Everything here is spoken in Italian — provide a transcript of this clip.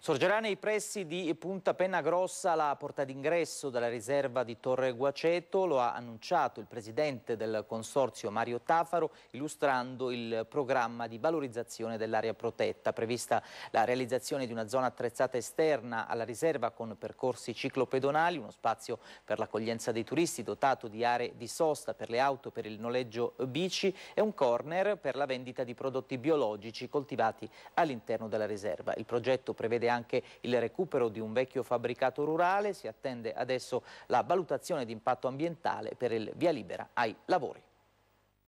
Sorgerà nei pressi di Punta Penna Grossa la porta d'ingresso della riserva di Torre Guaceto, lo ha annunciato il presidente del consorzio Mario Tafaro illustrando il programma di valorizzazione dell'area protetta, prevista la realizzazione di una zona attrezzata esterna alla riserva con percorsi ciclopedonali, uno spazio per l'accoglienza dei turisti dotato di aree di sosta per le auto, per il noleggio bici e un corner per la vendita di prodotti biologici coltivati all'interno della riserva. Il progetto prevede anche il recupero di un vecchio fabbricato rurale, si attende adesso la valutazione di impatto ambientale per il via libera ai lavori.